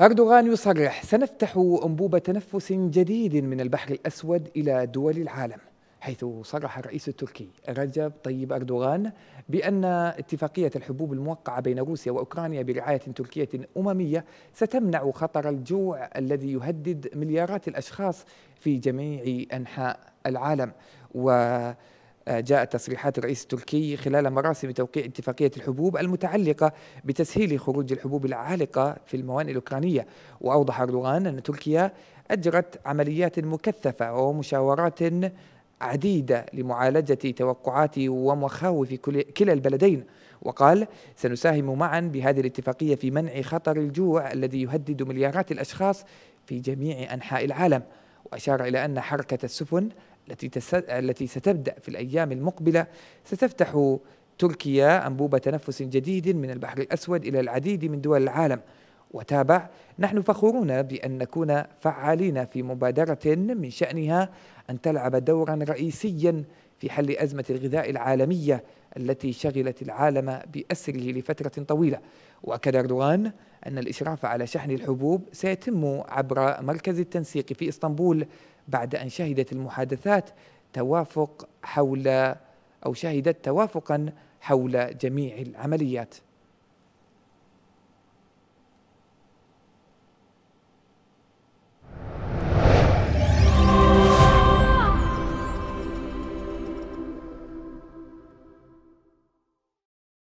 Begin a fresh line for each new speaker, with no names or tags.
أردوغان يصرح سنفتح أنبوب تنفس جديد من البحر الأسود إلى دول العالم حيث صرح الرئيس التركي رجب طيب أردوغان بأن اتفاقية الحبوب الموقعة بين روسيا وأوكرانيا برعاية تركية أممية ستمنع خطر الجوع الذي يهدد مليارات الأشخاص في جميع أنحاء العالم و آه، جاءت تصريحات الرئيس التركي خلال مراسم توقيع اتفاقية الحبوب المتعلقة بتسهيل خروج الحبوب العالقة في الموانئ الأوكرانية وأوضح أردوغان أن تركيا أجرت عمليات مكثفة ومشاورات عديدة لمعالجة توقعات ومخاوف كلا البلدين وقال سنساهم معا بهذه الاتفاقية في منع خطر الجوع الذي يهدد مليارات الأشخاص في جميع أنحاء العالم وأشار إلى أن حركة السفن التي التي ستبدأ في الأيام المقبلة ستفتح تركيا أنبوب تنفس جديد من البحر الأسود إلى العديد من دول العالم وتابع نحن فخورون بأن نكون فعالين في مبادرة من شأنها أن تلعب دورا رئيسيا في حل أزمة الغذاء العالمية التي شغلت العالم بأسره لفترة طويلة وأكد أردوغان أن الإشراف على شحن الحبوب سيتم عبر مركز التنسيق في إسطنبول بعد أن شهدت المحادثات توافق حول أو شهدت توافقا حول جميع العمليات